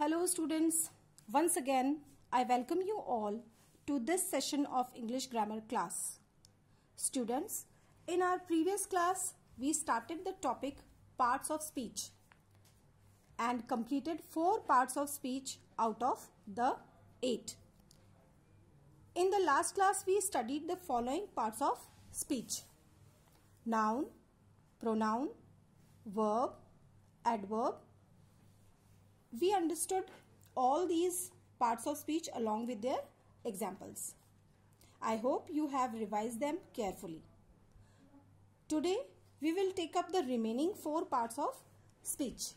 Hello students, once again I welcome you all to this session of English grammar class. Students, in our previous class we started the topic parts of speech and completed four parts of speech out of the eight. In the last class we studied the following parts of speech. Noun, pronoun, verb, adverb, we understood all these parts of speech along with their examples. I hope you have revised them carefully. Today, we will take up the remaining four parts of speech.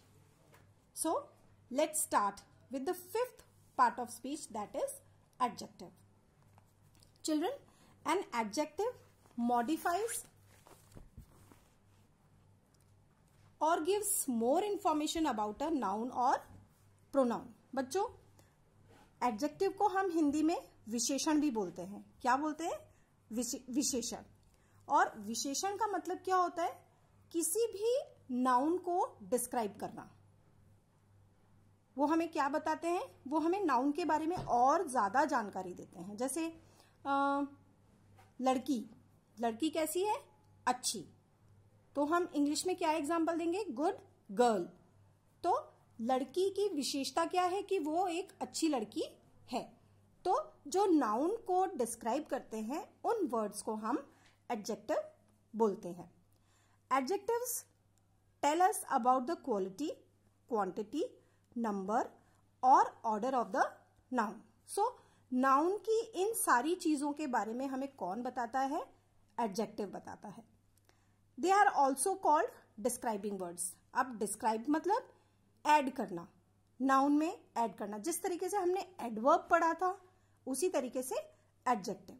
So, let's start with the fifth part of speech that is adjective. Children, an adjective modifies or gives more information about a noun or pronoun बच्चों adjective को हम हिंदी में विशेषण भी बोलते हैं क्या बोलते हैं विशेषण और विशेषण का मतलब क्या होता है किसी भी नाउन को डिस्क्राइब करना वो हमें क्या बताते हैं वो हमें नाउन के बारे में और ज़्यादा जानकारी देते हैं जैसे आ, लड़की लड़की कैसी है अच्छी तो हम इंग्लिश में क्या एग्जाम्पल देंगे गुड गर्ल तो लड़की की विशेषता क्या है कि वो एक अच्छी लड़की है तो जो नाउन को डिस्क्राइब करते हैं उन वर्ड्स को हम एडजेक्टिव बोलते हैं adjectives tell us about the quality quantity number और order of the noun so noun की इन सारी चीजों के बारे में हमें कौन बताता है एडजेक्टिव बताता है they are also called describing words अब डिस्क्राइब मतलब ऐड करना नाउन में ऐड करना जिस तरीके से हमने एडवर्ब पढ़ा था उसी तरीके से एडजेक्टिव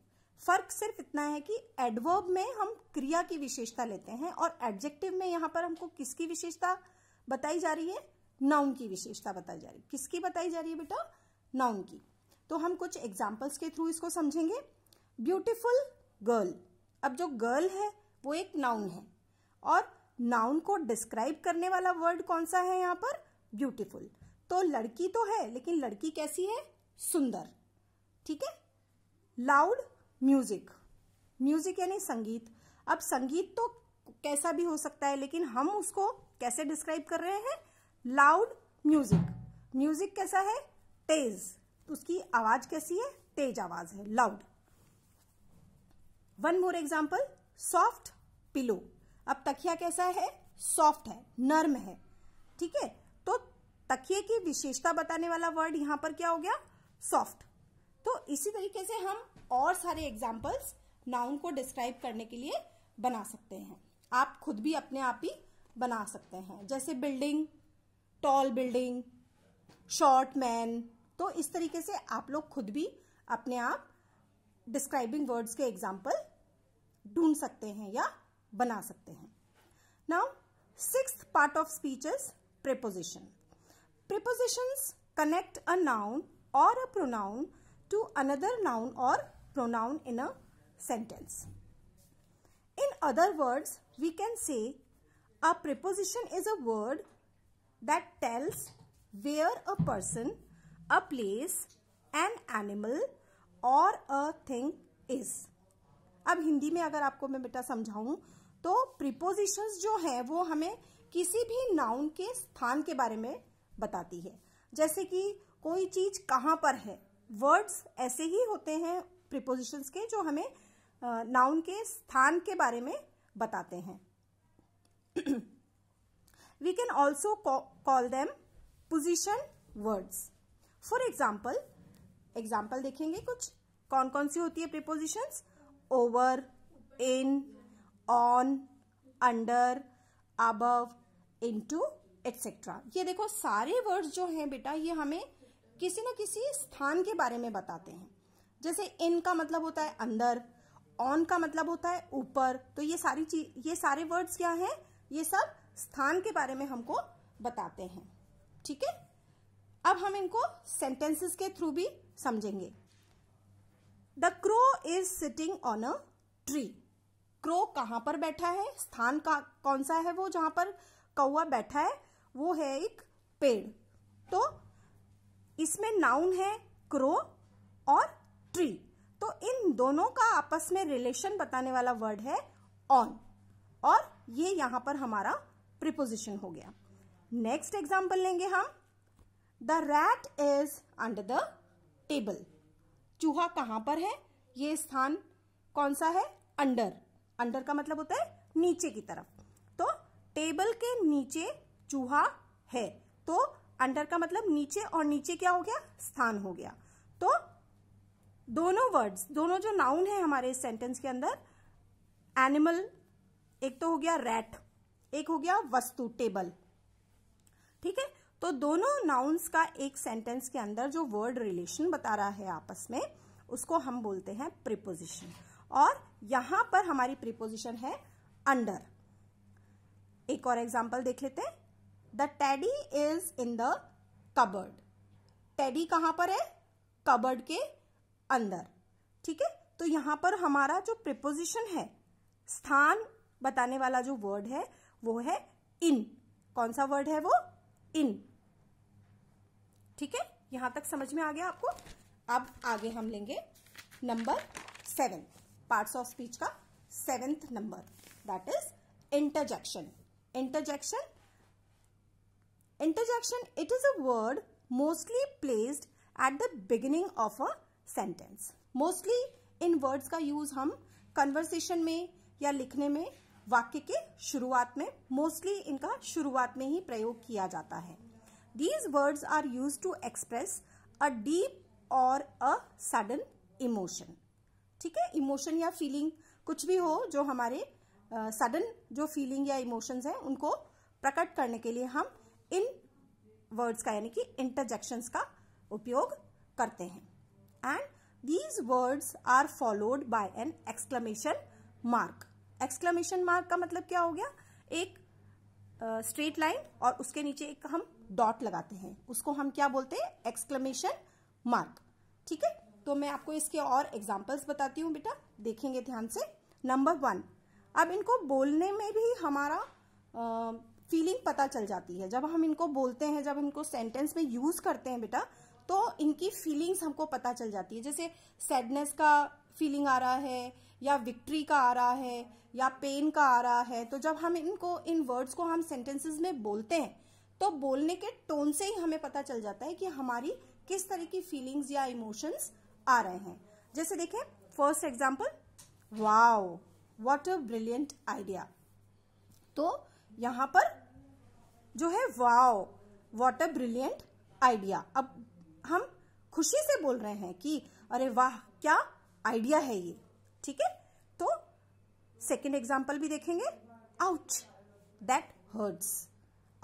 फर्क सिर्फ इतना है कि एडवर्ब में हम क्रिया की विशेषता लेते हैं और एडजेक्टिव में यहाँ पर हमको किसकी विशेषता बताई जा रही है नाउन की विशेषता बताई जा रही है किसकी बताई जा रही है बेटा नाउन की तो हम कुछ एग्जाम्पल्स के थ्रू इसको समझेंगे ब्यूटिफुल गर्ल अब जो गर्ल है वो एक नाउन है और नाउन को डिस्क्राइब करने वाला वर्ड कौन सा है यहाँ पर ब्यूटीफुल तो लड़की तो है लेकिन लड़की कैसी है सुंदर ठीक है लाउड म्यूजिक म्यूजिक यानी संगीत अब संगीत तो कैसा भी हो सकता है लेकिन हम उसको कैसे डिस्क्राइब कर रहे हैं लाउड म्यूजिक म्यूजिक कैसा है तेज तो उसकी आवाज कैसी है तेज आवाज है loud one more example soft pillow अब तकिया कैसा है सॉफ्ट है नर्म है ठीक है तकिए की विशेषता बताने वाला वर्ड यहाँ पर क्या हो गया सॉफ्ट तो इसी तरीके से हम और सारे एग्जाम्पल्स नाउन को डिस्क्राइब करने के लिए बना सकते हैं आप खुद भी अपने आप ही बना सकते हैं जैसे building tall building short man तो इस तरीके से आप लोग खुद भी अपने आप डिस्क्राइबिंग वर्ड्स के एग्जाम्पल ढूंढ सकते हैं या बना सकते हैं now six part of speech is preposition Prepositions connect a noun or a pronoun to another noun or pronoun in a sentence. In other words, we can say a preposition is a word that tells where a person, a place, an animal or a thing is. अब हिंदी में अगर आपको मैं बेटा समझाऊं तो prepositions जो हैं वो हमें किसी भी नाउन के स्थान के बारे में बताती है जैसे कि कोई चीज कहाँ पर है वर्ड्स ऐसे ही होते हैं प्रिपोजिशंस के जो हमें नाउन के स्थान के बारे में बताते हैं we can also call them position words for example example देखेंगे कुछ कौन कौन सी होती है prepositions over in on under above into etcetera ये देखो सारे वर्ड्स जो हैं बेटा ये हमें किसी ना किसी स्थान के बारे में बताते हैं जैसे इन का मतलब होता है अंदर ऑन का मतलब होता है ऊपर तो ये सारी चीज ये सारे वर्ड्स क्या हैं ये सब स्थान के बारे में हमको बताते हैं ठीक है अब हम इनको सेंटेंसेस के थ्रू भी समझेंगे the crow is sitting on a tree crow कहां पर बैठा है स्थान का कौन सा है वो जहां पर कौआ बैठा है वो है एक पेड़ तो इसमें नाउन है क्रो और ट्री तो इन दोनों का आपस में रिलेशन बताने वाला वर्ड है ऑन और ये यहां पर हमारा प्रिपोजिशन हो गया नेक्स्ट एग्जाम्पल लेंगे हम the rat is under the table चूहा कहां पर है ये स्थान कौन सा है अंडर अंडर का मतलब होता है नीचे की तरफ तो टेबल के नीचे चूहा है तो अंडर का मतलब नीचे और नीचे क्या हो गया स्थान हो गया तो दोनों वर्ड्स दोनों जो नाउन है हमारे इस सेंटेंस के अंदर एनिमल एक तो हो गया रैट एक हो गया वस्तु टेबल ठीक है तो दोनों नाउन्स का एक सेंटेंस के अंदर जो वर्ड रिलेशन बता रहा है आपस में उसको हम बोलते हैं प्रिपोजिशन और यहां पर हमारी प्रिपोजिशन है अंडर एक और एग्जाम्पल देख लेते हैं the teddy is in the cupboard teddy कहाँ पर है कबर्ड के अंदर ठीक है तो यहाँ पर हमारा जो प्रिपोजिशन है स्थान बताने वाला जो वर्ड है वो है इन कौन सा वर्ड है वो इन ठीक है यहां तक समझ में आ गया आपको अब आगे हम लेंगे number seven parts of speech का seventh number that is interjection interjection Interjection, it is a word mostly placed at the beginning of a sentence. Mostly इन वर्ड्स का यूज हम कन्वर्सेशन में या लिखने में वाक्य के शुरुआत में मोस्टली इनका शुरुआत में ही प्रयोग किया जाता है these words are use to express a deep और अ सडन इमोशन ठीक है इमोशन या फीलिंग कुछ भी हो जो हमारे सडन uh, जो फीलिंग या इमोशंस हैं उनको प्रकट करने के लिए हम इन वर्ड्स का यानी कि इंटरजेक्शंस का उपयोग करते हैं and these words are followed by an exclamation mark exclamation mark का मतलब क्या हो गया एक स्ट्रेट uh, लाइन और उसके नीचे एक हम डॉट लगाते हैं उसको हम क्या बोलते हैं एक्सक्लेमेशन मार्क ठीक है तो मैं आपको इसके और एग्जाम्पल्स बताती हूँ बेटा देखेंगे ध्यान से नंबर वन अब इनको बोलने में भी हमारा uh, फीलिंग पता चल जाती है जब हम इनको बोलते हैं जब इनको सेंटेंस में यूज करते हैं बेटा तो इनकी फीलिंग्स हमको पता चल जाती है जैसे सैडनेस का फीलिंग आ रहा है या विक्ट्री का आ रहा है या पेन का आ रहा है तो जब हम इनको इन वर्ड्स को हम सेंटेंसेस में बोलते हैं तो बोलने के टोन से ही हमें पता चल जाता है कि हमारी किस तरह की फीलिंग्स या इमोशंस आ रहे हैं जैसे देखें first example wow what a brilliant idea तो यहाँ पर जो है wow what a brilliant idea अब हम खुशी से बोल रहे हैं कि अरे वाह क्या आइडिया है ये ठीक है तो सेकेंड एग्जाम्पल भी देखेंगे आउच दैट हर्ट्स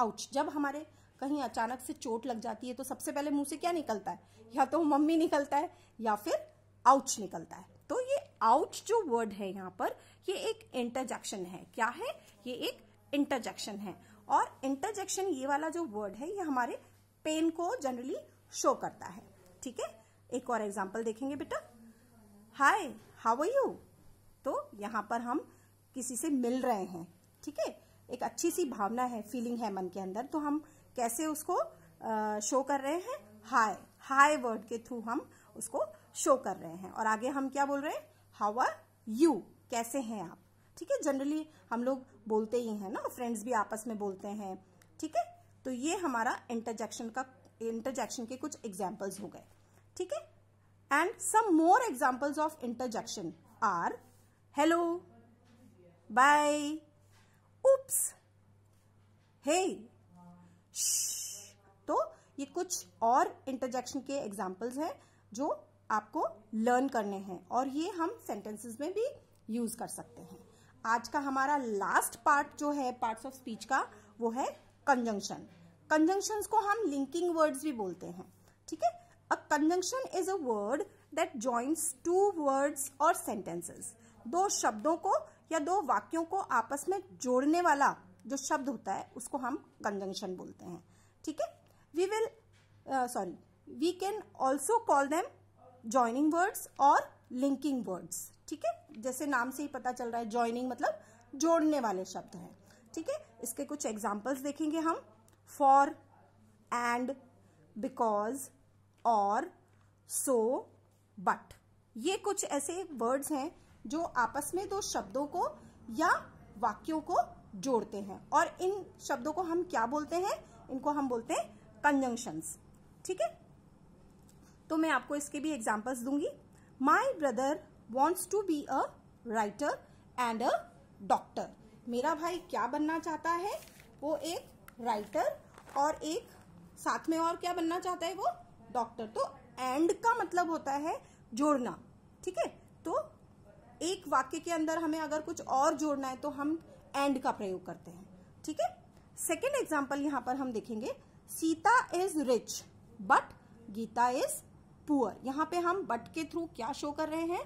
आउच जब हमारे कहीं अचानक से चोट लग जाती है तो सबसे पहले मुंह से क्या निकलता है या तो मम्मी निकलता है या फिर आउच निकलता है तो ये आउच जो वर्ड है यहाँ पर ये एक इंटरजेक्शन है क्या है ये एक इंटरजेक्शन है और इंटरजेक्शन ये वाला जो वर्ड है ये हमारे पेन को जनरली शो करता है ठीक है एक और एग्जाम्पल देखेंगे बेटा हाय हाउ आर यू तो यहाँ पर हम किसी से मिल रहे हैं ठीक है एक अच्छी सी भावना है फीलिंग है मन के अंदर तो हम कैसे उसको आ, शो कर रहे हैं हाय हाय वर्ड के थ्रू हम उसको शो कर रहे हैं और आगे हम क्या बोल रहे हैं हाउ आर यू कैसे हैं आप ठीक है जनरली हम लोग बोलते ही हैं ना फ्रेंड्स भी आपस में बोलते हैं ठीक है तो ये हमारा इंटरजेक्शन का इंटरजेक्शन के कुछ एग्जाम्पल्स हो गए ठीक है and some more examples of interjection are hello bye oops hey तो ये कुछ और इंटरजेक्शन के एग्जाम्पल्स हैं जो आपको लर्न करने हैं और ये हम सेंटेंसेस में भी यूज कर सकते हैं आज का हमारा लास्ट पार्ट जो है पार्ट्स ऑफ स्पीच का वो है कंजंक्शन कंजंक्शन को हम लिंकिंग वर्ड्स भी बोलते हैं ठीक है a conjunction is a word that joins two words और सेंटेंसेस दो शब्दों को या दो वाक्यों को आपस में जोड़ने वाला जो शब्द होता है उसको हम कंजंक्शन बोलते हैं ठीक है we will sorry we can also call them joining words और लिंकिंग वर्ड्स ठीक है जैसे नाम से ही पता चल रहा है ज्वाइनिंग मतलब जोड़ने वाले शब्द हैं ठीक है थीके? इसके कुछ एग्जाम्पल्स देखेंगे हम फॉर एंड बिकॉज और सो बट ये कुछ ऐसे वर्ड्स हैं जो आपस में दो शब्दों को या वाक्यों को जोड़ते हैं और इन शब्दों को हम क्या बोलते हैं इनको हम बोलते हैं कंजंक्शंस ठीक है तो मैं आपको इसके भी एग्जाम्पल्स दूंगी my brother wants to be a writer and a doctor मेरा भाई क्या बनना चाहता है वो एक राइटर और एक साथ में और क्या बनना चाहता है वो डॉक्टर तो एंड का मतलब होता है जोड़ना ठीक है तो एक वाक्य के अंदर हमें अगर कुछ और जोड़ना है तो हम एंड का प्रयोग करते हैं ठीक है सेकेंड एग्जाम्पल यहाँ पर हम देखेंगे Sita is rich but Gita is poor यहाँ पे हम बट के थ्रू क्या शो कर रहे हैं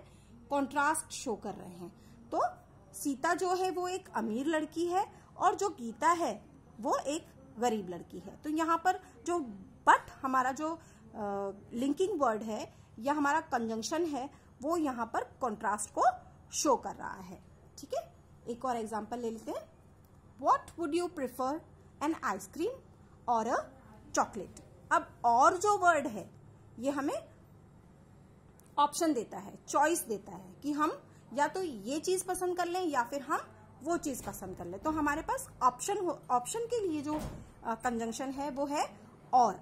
कॉन्ट्रास्ट शो कर रहे हैं तो सीता जो है वो एक अमीर लड़की है और जो गीता है वो एक गरीब लड़की है तो यहाँ पर जो बट हमारा जो लिंकिंग वर्ड है या हमारा कंजंक्शन है वो यहाँ पर कॉन्ट्रास्ट को शो कर रहा है ठीक है एक और एग्जाम्पल ले लेते हैं what would you prefer an ice cream और अ चॉकलेट अब और जो वर्ड है ये हमें ऑप्शन देता है चॉइस देता है कि हम या तो ये चीज पसंद कर लें या फिर हम वो चीज पसंद कर लें तो हमारे पास ऑप्शन हो ऑप्शन के लिए जो कंजंक्शन है वो है और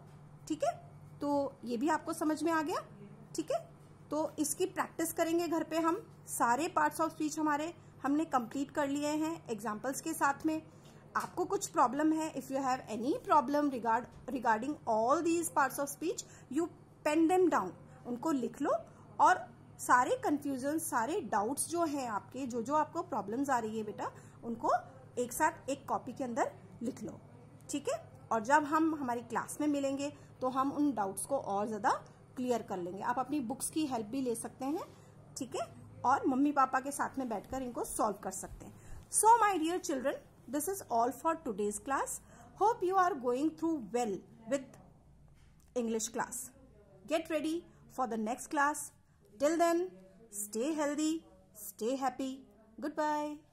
ठीक है तो ये भी आपको समझ में आ गया ठीक है तो इसकी प्रैक्टिस करेंगे घर पे हम सारे पार्ट्स ऑफ स्पीच हमारे हमने कंप्लीट कर लिए हैं एग्जाम्पल्स के साथ में आपको कुछ प्रॉब्लम है if you have any problem regard regarding all these parts of speech you pen them down उनको लिख लो और सारे कंफ्यूजन सारे डाउट्स जो हैं आपके जो जो आपको प्रॉब्लम्स आ रही है बेटा उनको एक साथ एक कॉपी के अंदर लिख लो ठीक है और जब हम हमारी क्लास में मिलेंगे तो हम उन डाउट्स को और ज़्यादा क्लियर कर लेंगे आप अपनी बुक्स की हेल्प भी ले सकते हैं ठीक है और मम्मी पापा के साथ में बैठकर इनको सॉल्व कर सकते हैं so my dear children this is all for today's class hope you are going through well with English class get ready for the next class Till then, stay healthy, stay happy. Goodbye.